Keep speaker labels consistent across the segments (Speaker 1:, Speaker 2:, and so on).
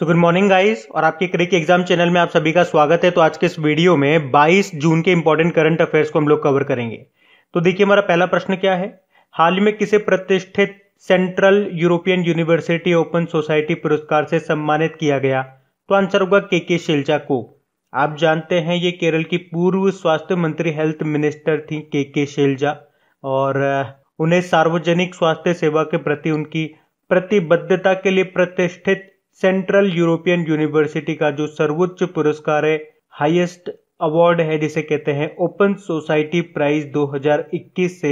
Speaker 1: so good morning guys और आपके क्रिक exam channel में आप सभी का स्वागत है तो आज के इस वीडियो में 22 जून के इंपॉर्टेंट करंट अफेयर्स को हम लोग कवर करेंगे तो देखिए हमारा पहला प्रश्न क्या है हाल ही में किसे प्रतिष्ठित central European university open society पुरस्कार से सम्मानित किया गया तो आंसर होगा के के शिलचा को आप जानते हैं ये केरल की पूर्व स्वास्थ्य मंत्री हेल्थ मिनिस्टर थी के के शिलजा और उन्हें सार्वजनिक स्वास्थ्य सेवा के प्रति उनकी प्रतिबद्धता के लिए प्रतिष्ठित सेंट्रल यूरोपियन यूनिवर्सिटी का जो सर्वोच्च पुरस्कार है हाईएस्ट अवार्ड है जिसे कहते हैं ओपन सोसाइटी प्राइज 2021 से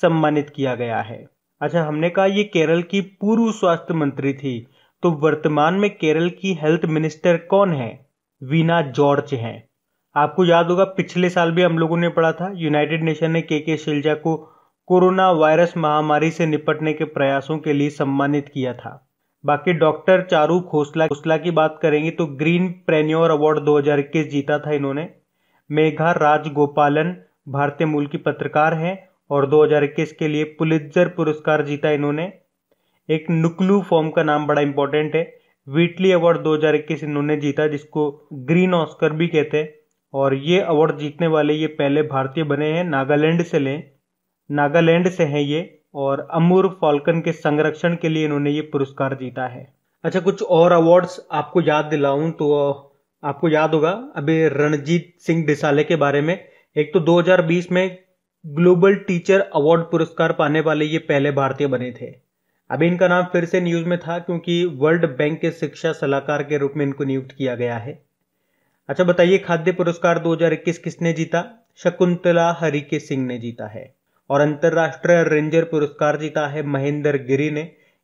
Speaker 1: सम्मानित किया गया है अच्छा हमने कहा ये केरल की पूर्व स्वास्थ्य मंत्री थी तो वर्तमान में केरल की हेल्थ मिनिस्टर कौन है वीना जॉर्ज हैं आपको याद होगा पिछले साल भी हम लोगों ने पढ़ा था यूनाइटेड नेशन ने के के शिलजा को कोरोना वायरस महामारी से निपटने के प्रयासों के लिए सम्मानित किया था बाकी डॉक्टर चारू खोसला खोसला की बात करेंगे तो ग्रीन प्रेन्योर अवार्ड 2021 जीता था इन्होंने मेघा राजगोपालन भारतीय मूल की पत्रकार हैं और 2021 के लिए पुलित्जर पुरस्कार जीता इन्होंने एक नुकलू फॉर्म का नाम बड़ा इंपॉर्टेंट है वीटली अवार्ड 2021 इन्होंने जीता जिसको ग्रीन ऑस्कर भी कहते हैं और ये अवार्ड जीतने वाले ये पहले भारतीय बने हैं नागालैंड से लें नागालैंड से हैं ये और अमूर फॉल्कन के संरक्षण के लिए इन्होंने ये पुरस्कार जीता है अच्छा कुछ और अवार्ड्स आपको याद दिलाऊं तो आपको याद होगा अभी रणजीत सिंह डिसाले के बारे में एक तो 2020 में ग्लोबल टीचर अवार्ड पुरस्कार पाने वाले ये पहले भारतीय बने थे अभी इनका नाम फिर से न्यूज़ में था क्योंकि वर्ल्ड बैंक के शिक्षा सलाहकार के रूप में इनको नियुक्त किया गया है अच्छा बताइए खाद्य पुरस्कार 2021 किसने जीता शकुंतला हरिके सिंह ने जीता है और अंतर्राष्ट्रीय रेंजर पुरस्कार जीता है महेंद्र गिरी ने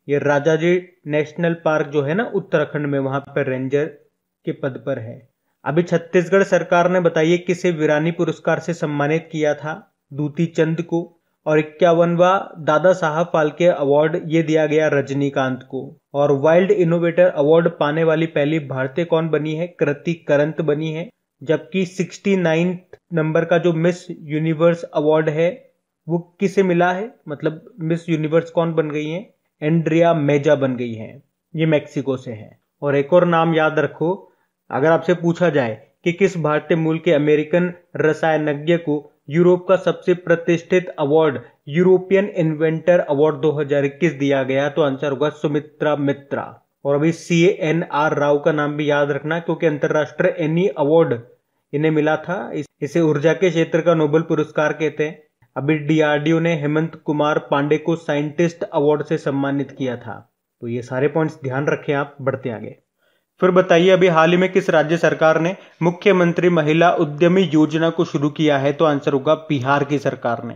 Speaker 1: ये राजाजी नेशनल पार्क जो है ना उत्तराखंड में वहां पर रेंजर के पद पर है अभी छत्तीसगढ़ सरकार ने बताइए किसे वीरानी पुरस्कार से सम्मानित किया था दूती चंद को और इक्यावनवा दादा साहब फाल्के अवार्ड ये दिया गया रजनीकांत को और वाइल्ड इनोवेटर अवार्ड पाने वाली पहली भारतीय कौन बनी है कृति करंत बनी है जबकि सिक्सटी नाइन्थ नंबर का जो मिस यूनिवर्स अवार्ड है वो किसे मिला है मतलब मिस यूनिवर्स कौन बन गई हैं एंड्रिया मेजा बन गई हैं ये मैक्सिको से हैं और एक और नाम याद रखो अगर आपसे पूछा जाए कि किस भारतीय मूल के अमेरिकन रसायनज्ञ को यूरोप का सबसे प्रतिष्ठित अवार्ड यूरोपियन इन्वेंटर अवार्ड 2021 दिया गया तो आंसर होगा सुमित्रा मित्रा और अभी सी एन आर राव का नाम भी याद रखना क्योंकि अंतर्राष्ट्रीय एनी अवार्ड इन्हें मिला था इसे ऊर्जा के क्षेत्र का नोबेल पुरस्कार कहते हैं अभी डीआरडीओ ने हेमंत कुमार पांडे को साइंटिस्ट अवार्ड से सम्मानित किया था तो ये सारे पॉइंट्स ध्यान रखें आप बढ़ते आगे फिर बताइए अभी हाल ही में किस राज्य सरकार ने मुख्यमंत्री महिला उद्यमी योजना को शुरू किया है तो आंसर होगा बिहार की सरकार ने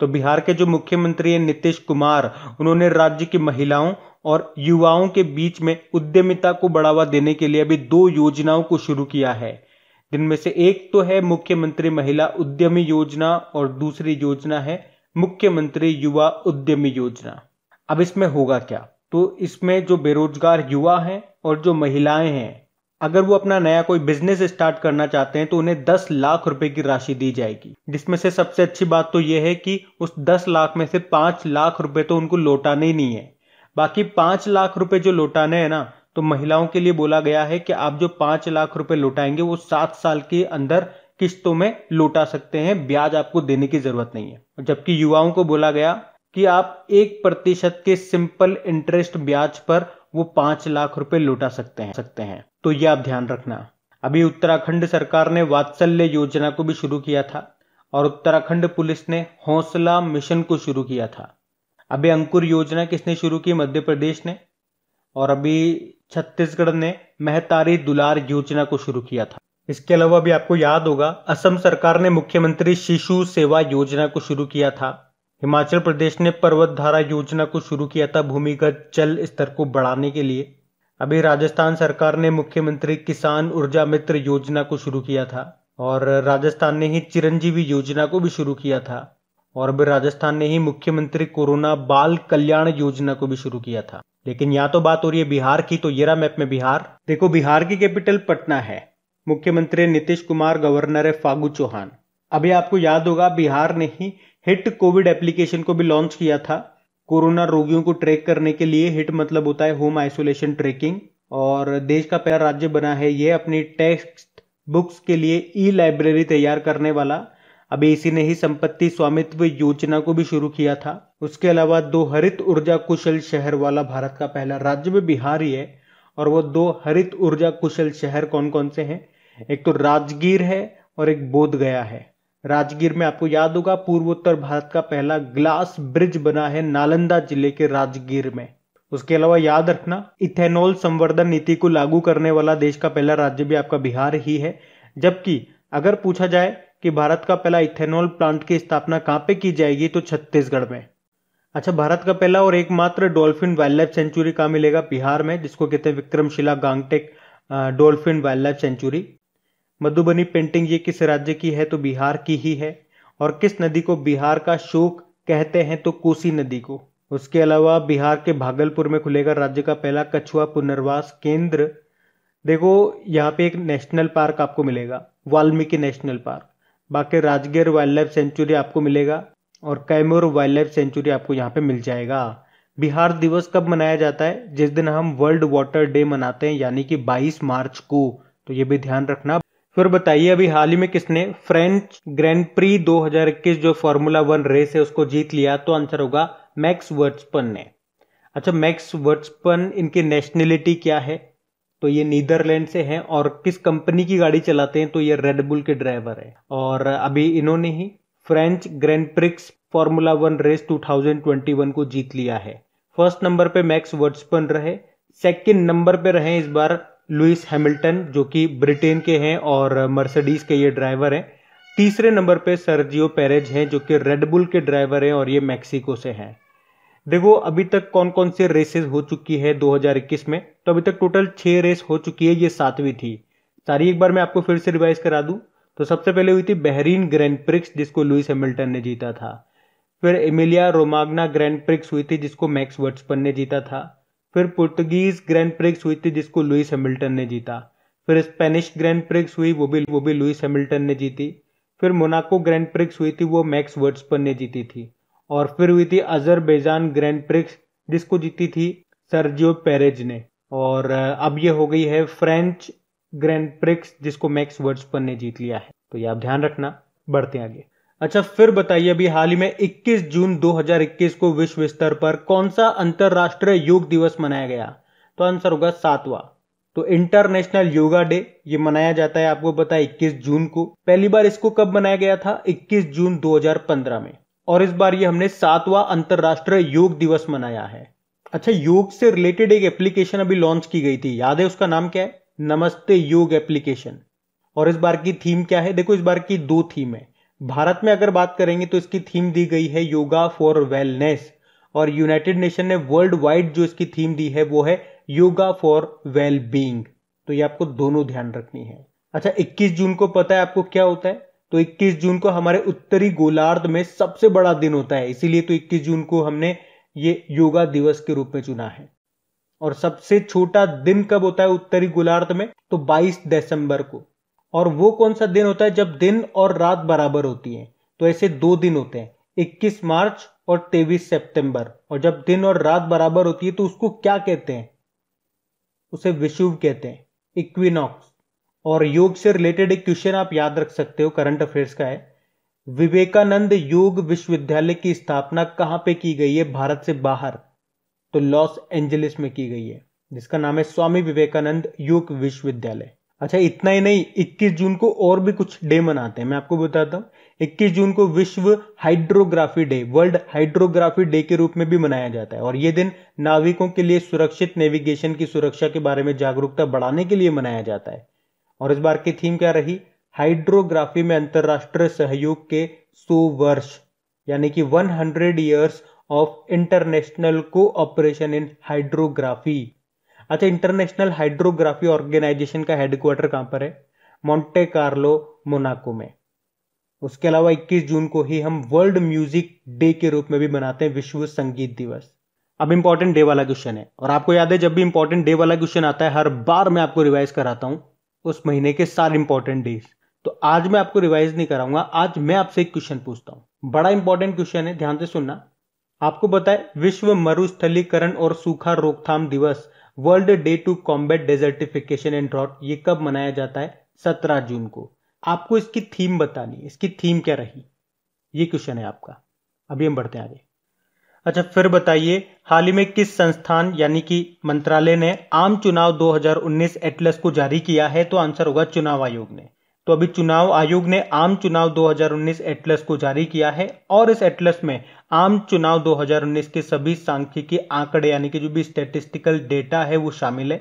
Speaker 1: तो बिहार के जो मुख्यमंत्री हैं नीतीश कुमार उन्होंने राज्य की महिलाओं और युवाओं के बीच में उद्यमिता को बढ़ावा देने के लिए अभी दो योजनाओं को शुरू किया है जिनमें से एक तो है मुख्यमंत्री महिला उद्यमी योजना और दूसरी योजना है मुख्यमंत्री युवा उद्यमी योजना अब इसमें होगा क्या तो इसमें जो बेरोजगार युवा हैं और जो महिलाएं हैं अगर वो अपना नया कोई बिजनेस स्टार्ट करना चाहते हैं तो उन्हें 10 लाख रुपए की राशि दी जाएगी जिसमें से सबसे अच्छी बात तो यह है कि उस 10 लाख में से 5 लाख रुपए तो उनको लौटाने ही नहीं है बाकी 5 लाख रुपए जो लौटाने हैं ना तो महिलाओं के लिए बोला गया है कि आप जो पांच लाख रुपए लौटाएंगे वो सात साल के अंदर किस्तों में लौटा सकते हैं ब्याज आपको देने की जरूरत नहीं है जबकि युवाओं को बोला गया कि आप एक प्रतिशत के सिंपल इंटरेस्ट ब्याज पर वो पांच लाख रुपए लौटा सकते हैं सकते हैं तो ये आप ध्यान रखना अभी उत्तराखंड सरकार ने वात्सल्य योजना को भी शुरू किया था और उत्तराखंड पुलिस ने हौसला मिशन को शुरू किया था अभी अंकुर योजना किसने शुरू की मध्य प्रदेश ने और अभी छत्तीसगढ़ ने महतारी दुलार योजना को शुरू किया था इसके अलावा भी आपको याद होगा असम सरकार ने मुख्यमंत्री शिशु सेवा योजना को शुरू किया था हिमाचल प्रदेश ने पर्वत धारा योजना को शुरू किया था भूमिगत जल स्तर को बढ़ाने के लिए अभी राजस्थान सरकार ने मुख्यमंत्री किसान ऊर्जा मित्र योजना को शुरू किया था और राजस्थान ने ही चिरंजीवी योजना को भी शुरू किया था और अभी राजस्थान ने ही मुख्यमंत्री कोरोना बाल कल्याण योजना को भी शुरू किया था लेकिन यहाँ तो बात हो रही है बिहार की तो येरा मैप में बिहार देखो बिहार की कैपिटल पटना है मुख्यमंत्री नीतीश कुमार गवर्नर है फागू चौहान अभी आपको याद होगा बिहार ने ही हिट कोविड एप्लीकेशन को भी लॉन्च किया था कोरोना रोगियों को ट्रैक करने के लिए हिट मतलब होता है होम आइसोलेशन ट्रैकिंग और देश का पहला राज्य बना है ये अपनी टेक्स्ट बुक्स के लिए ई लाइब्रेरी तैयार करने वाला इसी ने ही संपत्ति स्वामित्व योजना को भी शुरू किया था उसके अलावा दो हरित ऊर्जा कुशल शहर वाला भारत का पहला राज्य भी बिहार ही है और वो दो हरित ऊर्जा कुशल शहर कौन कौन से हैं एक तो राजगीर है और एक बोध गया है राजगीर में आपको याद होगा पूर्वोत्तर भारत का पहला ग्लास ब्रिज बना है नालंदा जिले के राजगीर में उसके अलावा याद रखना इथेनॉल संवर्धन नीति को लागू करने वाला देश का पहला राज्य भी आपका बिहार ही है जबकि अगर पूछा जाए कि भारत का पहला इथेनॉल प्लांट की स्थापना कहाँ पे की जाएगी तो छत्तीसगढ़ में अच्छा भारत का पहला और एकमात्र डॉल्फिन वाइल्ड लाइफ सेंचुरी कहाँ मिलेगा बिहार में जिसको कहते हैं Vikramshila Gangetic dolphin wild life sanctuary Madhubani painting ये किस राज्य की है तो बिहार की ही है और किस नदी को बिहार का शोक कहते हैं तो कोसी नदी को उसके अलावा बिहार के भागलपुर में खुलेगा राज्य का पहला कछुआ पुनर्वास केंद्र देखो यहाँ पे एक नेशनल पार्क आपको मिलेगा वाल्मीकि नेशनल पार्क बाकी राजगीर वाइल्ड लाइफ सेंचुरी आपको मिलेगा और कैमूर वाइल्ड लाइफ सेंचुरी आपको यहाँ पे मिल जाएगा बिहार दिवस कब मनाया जाता है जिस दिन हम वर्ल्ड वाटर डे मनाते हैं यानी कि 22 मार्च को तो ये भी ध्यान रखना फिर बताइए अभी हाल ही में किसने फ्रेंच ग्रैंड प्री 2021 जो फॉर्मूला वन रेस है उसको जीत लिया तो आंसर होगा मैक्स वर्ड्सपन ने अच्छा मैक्स वर्ट्सपन इनकी नेशनलिटी क्या है तो ये नीदरलैंड से हैं और किस कंपनी की गाड़ी चलाते हैं तो ये रेडबुल के ड्राइवर है और अभी इन्होंने ही French grand prix formula one race 2021 को जीत लिया है फर्स्ट नंबर पे मैक्स वर्ड्सपन रहे सेकंड नंबर पे रहे इस बार लुइस हैमिल्टन जो कि ब्रिटेन के हैं और मर्सिडीज के ये ड्राइवर हैं तीसरे नंबर पे सर्जियो पेरेज हैं जो कि रेडबुल के ड्राइवर हैं और ये मैक्सिको से हैं देखो अभी तक कौन कौन से रेसेस हो चुकी है 2021 में तो अभी तक टोटल छः रेस हो चुकी है ये सातवीं थी सारी एक बार मैं आपको फिर से रिवाइज करा दूँ तो सबसे पहले हुई थी बहरीन ग्रैंड प्रिक्स जिसको लुइस हेमिल्टन ने जीता था फिर एमिलिया रोमागना ग्रैंड प्रिक्स हुई थी जिसको मैक्स वर्ट्सपन ने जीता था फिर पुर्तगीज ग्रैंड प्रिक्स हुई थी जिसको लुइस हेमिल्टन ने जीता फिर स्पेनिश ग्रैंड प्रिक्स हुई वो भी वो भी लुइस हेमिल्टन ने जीती फिर मोनाको ग्रैंड प्रिक्स हुई थी वो मैक्स वर्ट्सपन ने जीती थी और फिर हुई थी अजरबैजान ग्रैंड प्रिक्स जिसको जीती थी सर्जियो पेरेज ने और अब ये हो गई है फ्रेंच ग्रैंड प्रिक्स जिसको मैक्स वर्ड्सपन ने जीत लिया है तो ये आप ध्यान रखना बढ़ते आगे अच्छा फिर बताइए अभी हाल ही में 21 जून 2021 को विश्व स्तर पर कौन सा अंतर्राष्ट्रीय योग दिवस मनाया गया तो आंसर होगा सातवा तो इंटरनेशनल योगा डे ये मनाया जाता है आपको बताया इक्कीस 21 जून को पहली बार इसको कब मनाया गया था 21 जून 2015 में और इस बार ये हमने सातवां अंतर्राष्ट्रीय योग दिवस मनाया है अच्छा योग से रिलेटेड एक एप्लीकेशन अभी लॉन्च की गई थी याद है उसका नाम क्या है नमस्ते योग एप्लीकेशन और इस बार की थीम क्या है देखो इस बार की दो थीम है भारत में अगर बात करेंगे तो इसकी थीम दी गई है योगा फॉर वेलनेस और यूनाइटेड नेशन ने वर्ल्ड वाइड जो इसकी थीम दी है वो है योगा फॉर वेल बींग तो ये आपको दोनों ध्यान रखनी है अच्छा 21 जून को पता है आपको क्या होता है तो 21 जून को हमारे उत्तरी गोलार्ध में सबसे बड़ा दिन होता है इसीलिए तो 21 जून को हमने ये योगा दिवस के रूप में चुना है और सबसे छोटा दिन कब होता है उत्तरी गोलार्ध में तो 22 दिसंबर को और वो कौन सा दिन होता है जब दिन और रात बराबर होती है तो ऐसे दो दिन होते हैं 21 मार्च और 23 सितंबर और जब दिन और रात बराबर होती है तो उसको क्या कहते हैं उसे विशुव कहते हैं इक्विनॉक्स और योग से रिलेटेड एक क्वेश्चन आप याद रख सकते हो करंट अफेयर्स का है विवेकानंद योग विश्वविद्यालय की स्थापना कहाँ पे की गई है भारत से बाहर तो लॉस एंजलिस में की गई है जिसका नाम है स्वामी विवेकानंद योग विश्वविद्यालय अच्छा इतना ही नहीं 21 जून को और भी कुछ डे मनाते हैं मैं आपको बताता हूँ 21 जून को विश्व hydrography day world hydrography day के रूप में भी मनाया जाता है और ये दिन नाविकों के लिए सुरक्षित नेविगेशन की सुरक्षा के बारे में जागरूकता बढ़ाने के लिए मनाया जाता है और इस बार की थीम क्या रही हाइड्रोग्राफी में अंतरराष्ट्रीय सहयोग के सो वर्ष यानी कि 100 years of international cooperation in hydrography अच्छा इंटरनेशनल हाइड्रोग्राफी ऑर्गेनाइजेशन का हेडक्वार्टर कहां पर है मोंटे कार्लो मोनाको में उसके अलावा 21 जून को ही हम वर्ल्ड म्यूजिक डे के रूप में भी मनाते हैं विश्व संगीत दिवस अब इंपॉर्टेंट डे वाला क्वेश्चन है और आपको याद है जब भी इंपॉर्टेंट डे वाला क्वेश्चन आता है हर बार मैं आपको रिवाइज कराता हूं उस महीने के सारे इंपॉर्टेंट डेज तो आज मैं आपको रिवाइज नहीं कराऊंगा आज मैं आपसे एक क्वेश्चन पूछता हूं बड़ा इंपॉर्टेंट क्वेश्चन है ध्यान से सुनना आपको बताए विश्व मरुस्थलीकरण और सूखा रोकथाम दिवस world day to combat desertification and drought ये कब मनाया जाता है सत्रह जून को आपको इसकी थीम बतानी है इसकी थीम क्या रही ये क्वेश्चन है आपका अभी हम बढ़ते हैं आगे अच्छा फिर बताइए हाल ही में किस संस्थान यानी कि मंत्रालय ने आम चुनाव 2019 एटलस को जारी किया है तो आंसर होगा चुनाव आयोग ने तो अभी चुनाव आयोग ने आम चुनाव 2019 एटलस को जारी किया है और इस एटलस में आम चुनाव 2019 के सभी सांख्यिकी आंकड़े यानी कि जो भी स्टेटिस्टिकल डेटा है वो शामिल है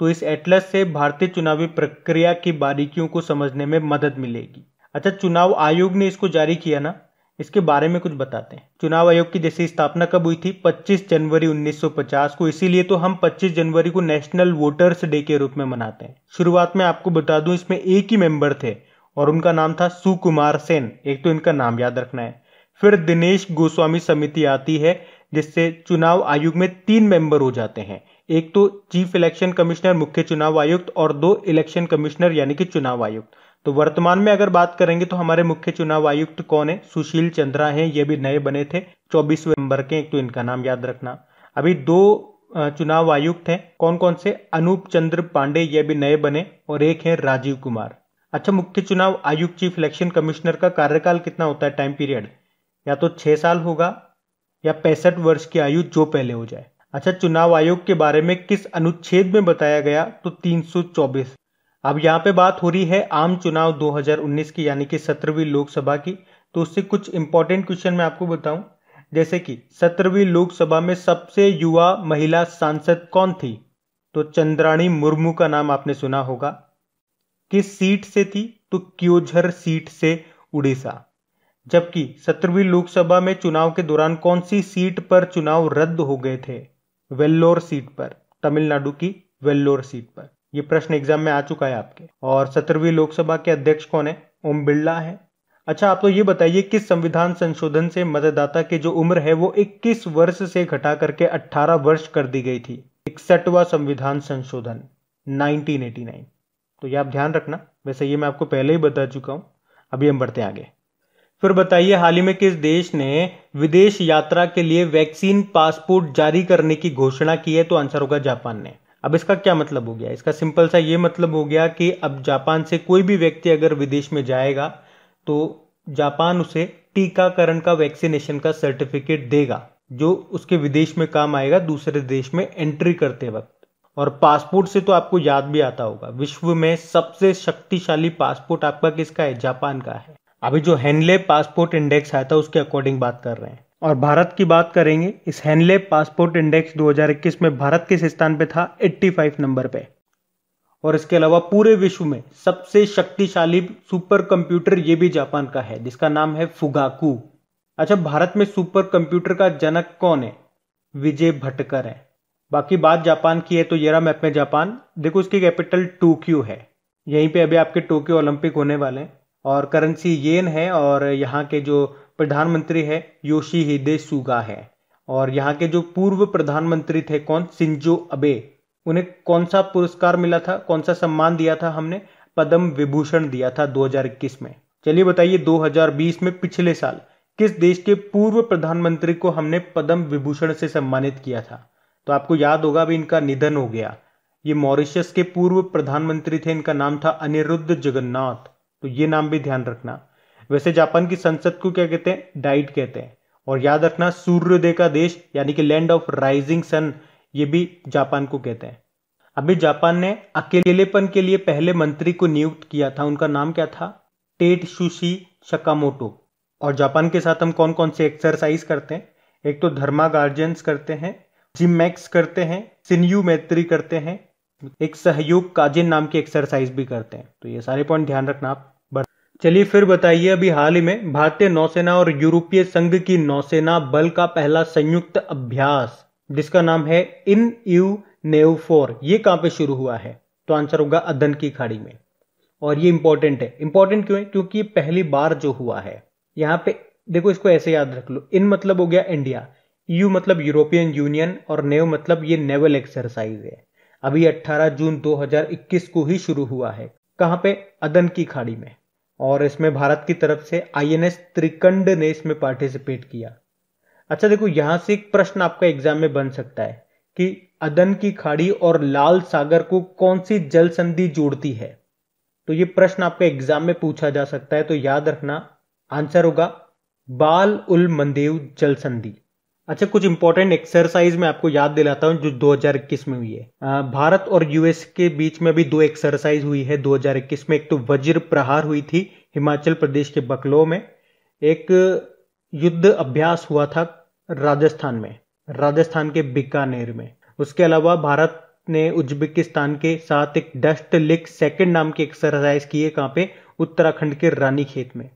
Speaker 1: तो इस एटलस से भारतीय चुनावी प्रक्रिया की बारीकियों को समझने में मदद मिलेगी अच्छा चुनाव आयोग ने इसको जारी किया ना इसके बारे में कुछ बताते हैं चुनाव आयोग की जैसे स्थापना कब हुई थी 25 जनवरी 1950 को इसीलिए तो हम 25 जनवरी को नेशनल वोटर्स डे के रूप में मनाते हैं शुरुआत में आपको बता दूं इसमें एक ही मेंबर थे और उनका नाम था सुकुमार सेन एक तो इनका नाम याद रखना है फिर दिनेश गोस्वामी समिति आती है जिससे चुनाव आयोग में तीन मेंबर हो जाते हैं एक तो चीफ इलेक्शन कमिश्नर मुख्य चुनाव आयुक्त और दो इलेक्शन कमिश्नर यानी कि चुनाव आयुक्त तो वर्तमान में अगर बात करेंगे तो हमारे मुख्य चुनाव आयुक्त कौन है सुशील चंद्रा हैं ये भी नए बने थे चौबीस नवंबर के एक तो इनका नाम याद रखना अभी दो चुनाव आयुक्त हैं कौन कौन से अनूप चंद्र पांडे ये भी नए बने और एक है राजीव कुमार अच्छा मुख्य चुनाव आयुक्त चीफ इलेक्शन कमिश्नर का कार्यकाल कितना होता है टाइम पीरियड या तो छह साल होगा या पैंसठ वर्ष की आयु जो पहले हो जाए अच्छा चुनाव आयोग के बारे में किस अनुच्छेद में बताया गया तो 324 अब यहाँ पे बात हो रही है आम चुनाव 2019 की यानी कि सत्रहवीं लोकसभा की तो उससे कुछ इंपॉर्टेंट क्वेश्चन मैं आपको बताऊं जैसे कि सत्रहवीं लोकसभा में सबसे युवा महिला सांसद कौन थी तो चंद्राणी मुर्मू का नाम आपने सुना होगा किस सीट से थी तो क्योझर सीट से उड़ीसा जबकि सत्रहवीं लोकसभा में चुनाव के दौरान कौन सी सीट पर चुनाव रद्द हो गए थे वेल्लोर सीट पर तमिलनाडु की वेल्लोर सीट पर ये प्रश्न एग्जाम में आ चुका है आपके और सत्रहवीं लोकसभा के अध्यक्ष कौन है ओम बिरला है अच्छा आप तो ये बताइए किस संविधान संशोधन से मतदाता की जो उम्र है वो 21 वर्ष से घटा करके 18 वर्ष कर दी गई थी इकसठवा संविधान संशोधन 1989 तो ये आप ध्यान रखना वैसे ये मैं आपको पहले ही बता चुका हूं अभी हम बढ़ते आगे फिर बताइए हाल ही में किस देश ने विदेश यात्रा के लिए वैक्सीन पासपोर्ट जारी करने की घोषणा की है तो आंसर होगा जापान ने अब इसका क्या मतलब हो गया इसका सिंपल सा ये मतलब हो गया कि अब जापान से कोई भी व्यक्ति अगर विदेश में जाएगा तो जापान उसे टीकाकरण का वैक्सीनेशन का सर्टिफिकेट देगा जो उसके विदेश में काम आएगा दूसरे देश में एंट्री करते वक्त और पासपोर्ट से तो आपको याद भी आता होगा विश्व में सबसे शक्तिशाली पासपोर्ट आपका किसका है जापान का है अभी जो हेनले पासपोर्ट इंडेक्स आया था उसके अकॉर्डिंग बात कर रहे हैं और भारत की बात करेंगे इस हैनले पासपोर्ट इंडेक्स 2021 में भारत किस स्थान पे था 85 नंबर पे और इसके अलावा पूरे विश्व में सबसे शक्तिशाली सुपर कंप्यूटर ये भी जापान का है जिसका नाम है फुगाकू अच्छा भारत में सुपर कंप्यूटर का जनक कौन है विजय भटकर है बाकी बात जापान की है तो येरा मैप में जापान देखो उसकी कैपिटल टोक्यो है यहीं पे अभी आपके टोक्यो ओलंपिक होने वाले हैं और करेंसी येन है और यहाँ के जो प्रधानमंत्री है योशी हिदे सुगा है और यहाँ के जो पूर्व प्रधानमंत्री थे कौन सिंजो अबे उन्हें कौन सा पुरस्कार मिला था कौन सा सम्मान दिया था हमने पद्म विभूषण दिया था 2021 में चलिए बताइए 2020 में पिछले साल किस देश के पूर्व प्रधानमंत्री को हमने पद्म विभूषण से सम्मानित किया था तो आपको याद होगा अभी इनका निधन हो गया ये मॉरिशस के पूर्व प्रधानमंत्री थे इनका नाम था अनिरुद्ध जगन्नाथ तो ये नाम भी ध्यान रखना वैसे जापान की संसद को क्या कहते हैं डाइट कहते हैं और याद रखना सूर्योदय का देश यानी कि लैंड ऑफ राइजिंग सन ये भी जापान को कहते हैं अभी जापान ने अकेलेपन के लिए पहले मंत्री को नियुक्त किया था उनका नाम क्या था टेट सुशी शकामोटो और जापान के साथ हम कौन कौन से एक्सरसाइज करते हैं एक तो धर्मा गार्जियंस करते हैं मैक्स करते हैं सिन्यू मैत्री करते हैं एक सहयोग काजिन नाम की एक्सरसाइज भी करते हैं तो ये सारे पॉइंट ध्यान रखना आप चलिए फिर बताइए अभी हाल ही में भारतीय नौसेना और यूरोपीय संघ की नौसेना बल का पहला संयुक्त अभ्यास जिसका नाम है इन यू फोर ये कहां पे शुरू हुआ है तो आंसर होगा अदन की खाड़ी में और ये इंपॉर्टेंट है इंपॉर्टेंट क्यों है क्योंकि पहली बार जो हुआ है यहां पे देखो इसको ऐसे याद रख लो इन मतलब हो गया इंडिया यू मतलब यूरोपियन यूनियन और नेव मतलब ये नेवल एक्सरसाइज है अभी 18 जून 2021 को ही शुरू हुआ है कहां पे अदन की खाड़ी में और इसमें भारत की तरफ से आईएनएस त्रिकंड ने इसमें पार्टिसिपेट किया अच्छा देखो यहां से एक प्रश्न आपका एग्जाम में बन सकता है कि अदन की खाड़ी और लाल सागर को कौन सी जल संधि जोड़ती है तो ये प्रश्न आपके एग्जाम में पूछा जा सकता है तो याद रखना आंसर होगा बाल उल मंदेव जल संधि अच्छा कुछ इंपॉर्टेंट एक्सरसाइज मैं आपको याद दिलाता हूँ जो 2021 में हुई है भारत और यूएस के बीच में भी दो एक्सरसाइज हुई है 2021 में एक तो वज्र प्रहार हुई थी हिमाचल प्रदेश के बकलो में एक युद्ध अभ्यास हुआ था राजस्थान में राजस्थान के बीकानेर में उसके अलावा भारत ने उज्बेकिस्तान के साथ एक डस्ट लिक सेकेंड नाम की एक्सरसाइज की है कहाँ पे उत्तराखंड के रानीखेत में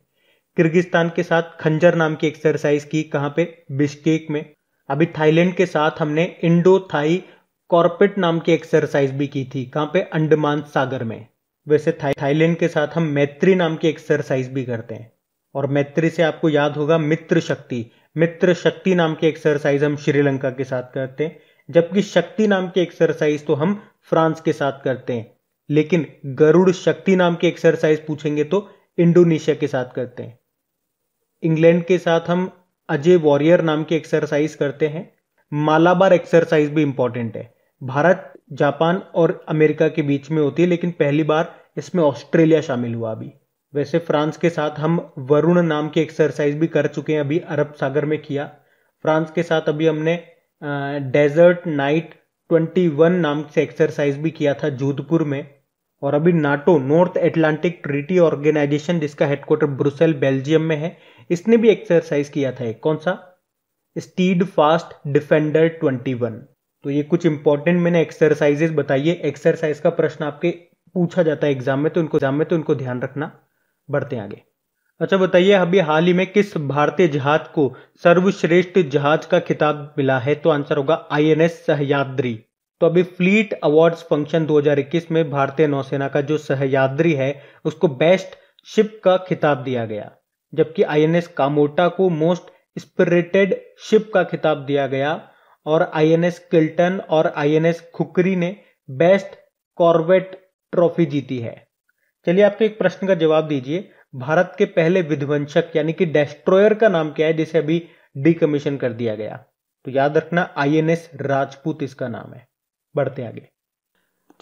Speaker 1: किर्गिस्तान के साथ खंजर नाम की एक्सरसाइज की कहाँ पे बिश्केक में अभी थाईलैंड के साथ हमने इंडो थाई कॉर्पेट नाम की एक्सरसाइज भी की थी कहाँ पे अंडमान सागर में वैसे थाईलैंड के साथ हम मैत्री नाम की एक्सरसाइज भी करते हैं और मैत्री से आपको याद होगा मित्र शक्ति मित्र शक्ति नाम की एक्सरसाइज हम श्रीलंका के साथ करते हैं जबकि शक्ति नाम की एक्सरसाइज तो हम फ्रांस के साथ करते हैं लेकिन गरुड़ शक्ति नाम की एक्सरसाइज पूछेंगे तो इंडोनेशिया के साथ करते हैं इंग्लैंड के साथ हम अजय वॉरियर नाम की एक्सरसाइज करते हैं मालाबार एक्सरसाइज भी इंपॉर्टेंट है भारत जापान और अमेरिका के बीच में होती है लेकिन पहली बार इसमें ऑस्ट्रेलिया शामिल हुआ अभी वैसे फ्रांस के साथ हम वरुण नाम की एक्सरसाइज भी कर चुके हैं अभी अरब सागर में किया फ्रांस के साथ अभी हमने डेजर्ट नाइट 21 नाम से एक्सरसाइज भी किया था जोधपुर में और अभी NATO north Atlantic treaty organization जिसका हेडक्वार्टर ब्रुसेल बेल्जियम में है इसने भी एक्सरसाइज किया था कौन सा steadfast defender twenty one तो ये कुछ इंपॉर्टेंट मैंने एक्सरसाइजेस बताई है एक्सरसाइज का प्रश्न आपके पूछा जाता है एग्जाम में तो उनको एग्जाम में तो उनको ध्यान रखना बढ़ते आगे अच्छा बताइए अभी हाल ही में किस भारतीय जहाज को सर्वश्रेष्ठ जहाज का खिताब मिला है तो आंसर होगा एस सहयाद्री तो अभी फ्लीट अवार्ड्स फंक्शन 2021 में भारतीय नौसेना का जो सहयाद्री है उसको बेस्ट शिप का खिताब दिया गया जबकि आईएनएस कामोटा को मोस्ट स्पिरिटेड शिप का खिताब दिया गया और आईएनएस किल्टन और आईएनएस खुकरी ने बेस्ट कॉर्बेट ट्रॉफी जीती है चलिए आपके एक प्रश्न का जवाब दीजिए भारत के पहले विध्वंसक यानी कि डेस्ट्रॉयर का नाम क्या है जिसे अभी डिकमीशन कर दिया गया तो याद रखना आईएनएस राजपूत इसका नाम है बढ़ते आगे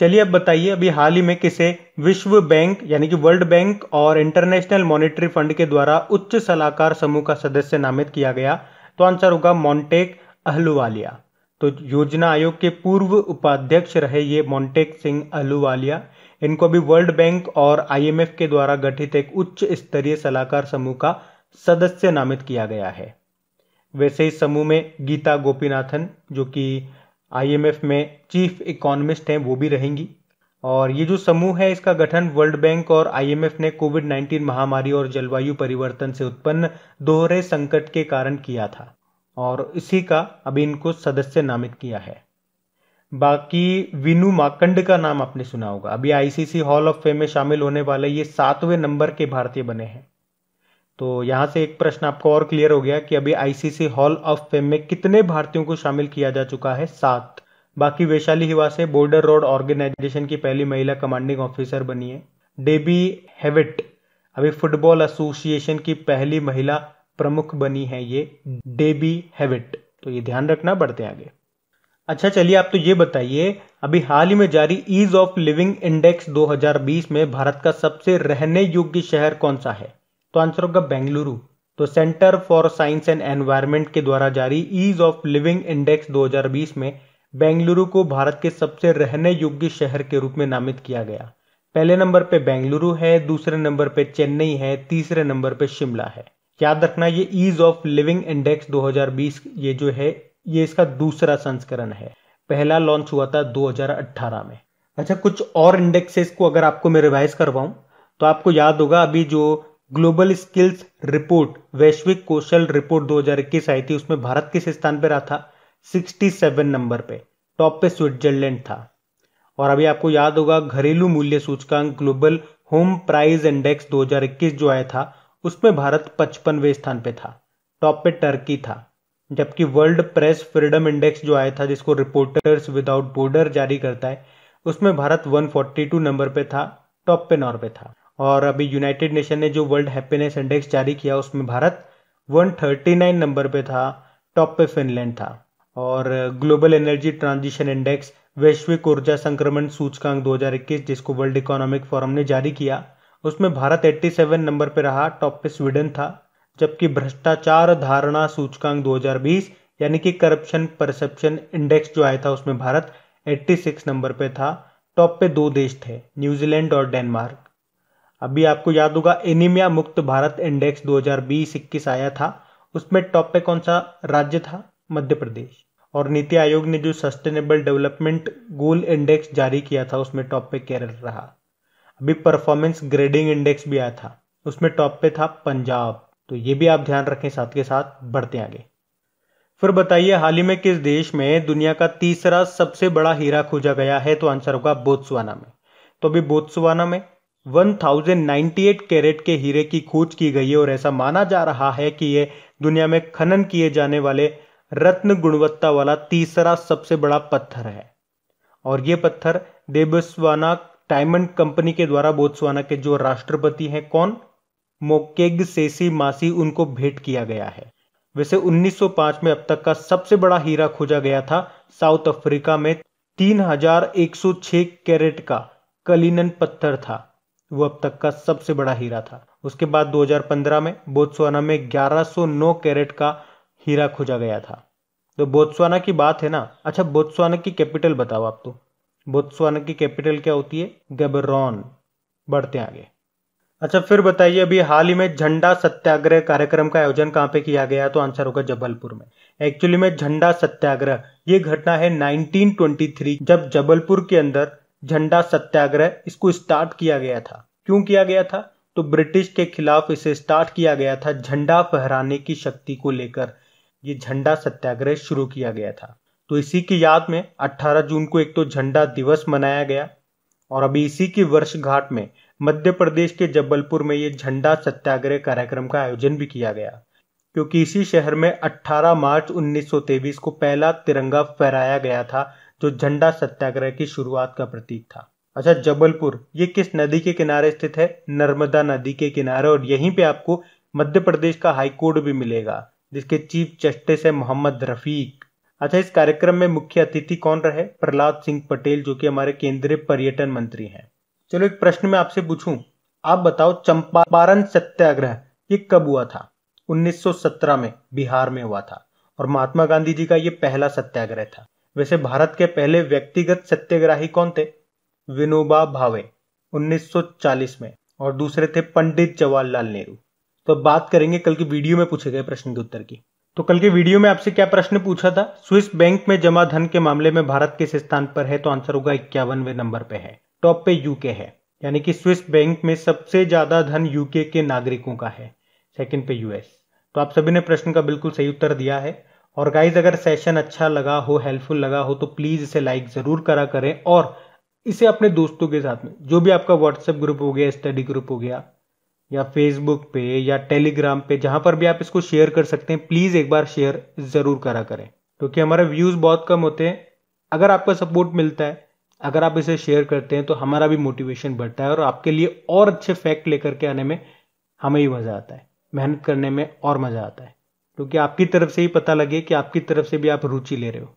Speaker 1: चलिए अब बताइए अभी हाल ही में किसे विश्व बैंक यानी कि वर्ल्ड बैंक और इंटरनेशनल मॉनेटरी फंड के द्वारा उच्च सलाहकार समूह का सदस्य नामित किया गया तो आंसर होगा मॉन्टेक अहलुवालिया तो योजना आयोग के पूर्व उपाध्यक्ष रहे ये मॉन्टेक सिंह अहलुवालिया इनको अभी वर्ल्ड बैंक और आईएमएफ के द्वारा गठित एक उच्च स्तरीय सलाहकार समूह का सदस्य नामित किया गया है वैसे इस समूह में गीता गोपीनाथन जो कि आईएमएफ में चीफ इकोनॉमिस्ट हैं वो भी रहेंगी और ये जो समूह है इसका गठन वर्ल्ड बैंक और आईएमएफ ने कोविड 19 महामारी और जलवायु परिवर्तन से उत्पन्न दोहरे संकट के कारण किया था और इसी का अभी इनको सदस्य नामित किया है बाकी विनु माकंड का नाम आपने सुना होगा अभी आईसीसी हॉल ऑफ फेम में शामिल होने वाले ये सातवें नंबर के भारतीय बने हैं तो यहाँ से एक प्रश्न आपको और क्लियर हो गया कि अभी आईसीसी हॉल ऑफ फेम में कितने भारतीयों को शामिल किया जा चुका है सात बाकी वैशाली हिवा से बॉर्डर रोड ऑर्गेनाइजेशन की पहली महिला कमांडिंग ऑफिसर बनी है डेबी हेविट अभी फुटबॉल एसोसिएशन की पहली महिला प्रमुख बनी है ये डेबी हेविट तो ये ध्यान रखना बढ़ते आगे अच्छा चलिए आप तो ये बताइए अभी हाल ही में जारी ईज ऑफ लिविंग इंडेक्स 2020 में भारत का सबसे रहने योग्य शहर कौन सा है तो आंसर होगा बेंगलुरु तो centre for science and environment के द्वारा जारी ईज ऑफ लिविंग इंडेक्स 2020 में बेंगलुरु को भारत के सबसे रहने योग्य शहर के रूप में नामित किया गया पहले नंबर पे बेंगलुरु है दूसरे नंबर पे चेन्नई है तीसरे नंबर पे शिमला है याद रखना ये ईज ऑफ लिविंग इंडेक्स 2020 ये जो है ये इसका दूसरा संस्करण है पहला लॉन्च हुआ था 2018 में अच्छा कुछ और इंडेक्सेस को अगर आपको मैं रिवाइज करवाऊं तो आपको याद होगा अभी जो ग्लोबल स्किल्स रिपोर्ट वैश्विक कौशल रिपोर्ट 2021 आई थी उसमें भारत किस स्थान पर रहा था 67 नंबर पे टॉप पे स्विट्जरलैंड था और अभी आपको याद होगा घरेलू मूल्य सूचकांक ग्लोबल होम प्राइस इंडेक्स 2021 जो आया था उसमें भारत पचपनवे स्थान पे था टॉप पे टर्की था जबकि वर्ल्ड प्रेस फ्रीडम इंडेक्स जो आया था जिसको रिपोर्टर्स विदाउट बॉर्डर जारी करता है उसमें भारत 142 नंबर पे था टॉप पे नॉर्वे था और अभी यूनाइटेड नेशन ने जो वर्ल्ड हैप्पीनेस इंडेक्स जारी किया उसमें भारत 139 नंबर पे था टॉप पे फिनलैंड था और ग्लोबल एनर्जी ट्रांजिशन इंडेक्स वैश्विक ऊर्जा संक्रमण सूचकांक 2021 जिसको वर्ल्ड इकोनॉमिक फोरम ने जारी किया उसमें भारत 87 नंबर पे रहा टॉप पे स्वीडन था जबकि भ्रष्टाचार धारणा सूचकांक 2020 यानी कि करप्शन परसेप्शन इंडेक्स जो आया था उसमें भारत 86 नंबर पे था टॉप पे दो देश थे न्यूजीलैंड और डेनमार्क अभी आपको याद होगा एनीमिया मुक्त भारत इंडेक्स 2020-21 आया था उसमें टॉप पे कौन सा राज्य था मध्य प्रदेश और नीति आयोग ने जो सस्टेनेबल डेवलपमेंट गोल इंडेक्स जारी किया था उसमें टॉप पे केरल रहा अभी परफॉर्मेंस ग्रेडिंग इंडेक्स भी आया था उसमें टॉप पे था पंजाब तो ये भी आप ध्यान रखें साथ के साथ बढ़ते आगे फिर बताइए हाल ही में किस देश में दुनिया का तीसरा सबसे बड़ा हीरा खोजा गया है तो आंसर होगा बोत्सवाना में तो अभी बोत्सवाना में 1098 कैरेट के हीरे की खोज की गई है और ऐसा माना जा रहा है कि यह दुनिया में खनन किए जाने वाले रत्न गुणवत्ता वाला तीसरा सबसे बड़ा पत्थर है और ये पत्थर देबस्वाना डायमंड कंपनी के द्वारा बोत्सवाना के जो राष्ट्रपति हैं कौन मोकेग सेसी मासी उनको भेंट किया गया है वैसे 1905 में अब तक का सबसे बड़ा हीरा खोजा गया था साउथ अफ्रीका में 3106 कैरेट का कलिनन पत्थर था वो अब तक का सबसे बड़ा हीरा था उसके बाद 2015 में बोत्सवाना में 1109 कैरेट का हीरा खोजा गया था तो बोत्सवाना की बात है ना अच्छा बोत्सवाना की कैपिटल बताओ आप तो बोत्सवाना की कैपिटल क्या होती है गबरॉन बढ़ते आगे अच्छा फिर बताइए अभी हाल ही में झंडा सत्याग्रह कार्यक्रम का आयोजन कहाँ पे किया गया तो आंसर होगा जबलपुर में एक्चुअली में झंडा सत्याग्रह ये घटना है 1923 जब जबलपुर के अंदर झंडा सत्याग्रह इसको स्टार्ट किया गया था क्यों किया गया था तो ब्रिटिश के खिलाफ इसे स्टार्ट किया गया था झंडा फहराने की शक्ति को लेकर ये झंडा सत्याग्रह शुरू किया गया था तो इसी की याद में 18 जून को एक तो झंडा दिवस मनाया गया और अभी इसी की वर्षगांठ में मध्य प्रदेश के जबलपुर में ये झंडा सत्याग्रह कार्यक्रम का आयोजन भी किया गया क्योंकि इसी शहर में 18 मार्च 1923 को पहला तिरंगा फहराया गया था जो तो झंडा सत्याग्रह की शुरुआत का प्रतीक था अच्छा जबलपुर ये किस नदी के किनारे स्थित है नर्मदा नदी के किनारे और यहीं पे आपको मध्य प्रदेश का हाईकोर्ट भी मिलेगा जिसके चीफ जस्टिस है मोहम्मद रफीक अच्छा इस कार्यक्रम में मुख्य अतिथि कौन रहे प्रहलाद सिंह पटेल जो कि हमारे केंद्रीय पर्यटन मंत्री हैं चलो एक प्रश्न में आपसे पूछूं आप बताओ चंपारण सत्याग्रह ये कब हुआ था 1917 में बिहार में हुआ था और महात्मा गांधी जी का ये पहला सत्याग्रह था वैसे भारत के पहले व्यक्तिगत सत्याग्रही कौन थे विनोबा भावे 1940 में और दूसरे थे पंडित जवाहरलाल नेहरू तो अब बात करेंगे कल की वीडियो में पूछे गए प्रश्न के उत्तर की तो कल के वीडियो में आपसे क्या प्रश्न पूछा था स्विस बैंक में जमा धन के मामले में भारत किस स्थान पर है तो आंसर होगा इक्यावनवे नंबर पे है टॉप पे यूके है यानी कि स्विस बैंक में सबसे ज्यादा धन यूके के नागरिकों का है सेकंड पे यूएस तो आप सभी ने प्रश्न का बिल्कुल सही उत्तर दिया है और गाइज अगर सेशन अच्छा लगा हो हेल्पफुल लगा हो तो प्लीज़ इसे लाइक ज़रूर करा करें और इसे अपने दोस्तों के साथ में जो भी आपका व्हाट्सएप ग्रुप हो गया स्टडी ग्रुप हो गया या फेसबुक पे या टेलीग्राम पे जहाँ पर भी आप इसको शेयर कर सकते हैं प्लीज़ एक बार शेयर ज़रूर करा करें क्योंकि हमारे व्यूज़ बहुत कम होते हैं अगर आपका सपोर्ट मिलता है अगर आप इसे शेयर करते हैं तो हमारा भी मोटिवेशन बढ़ता है और आपके लिए और अच्छे फैक्ट लेकर के आने में हमें ही मज़ा आता है मेहनत करने में और मज़ा आता है क्योंकि आपकी तरफ से ही पता लगे कि आपकी तरफ से भी आप रुचि ले रहे हो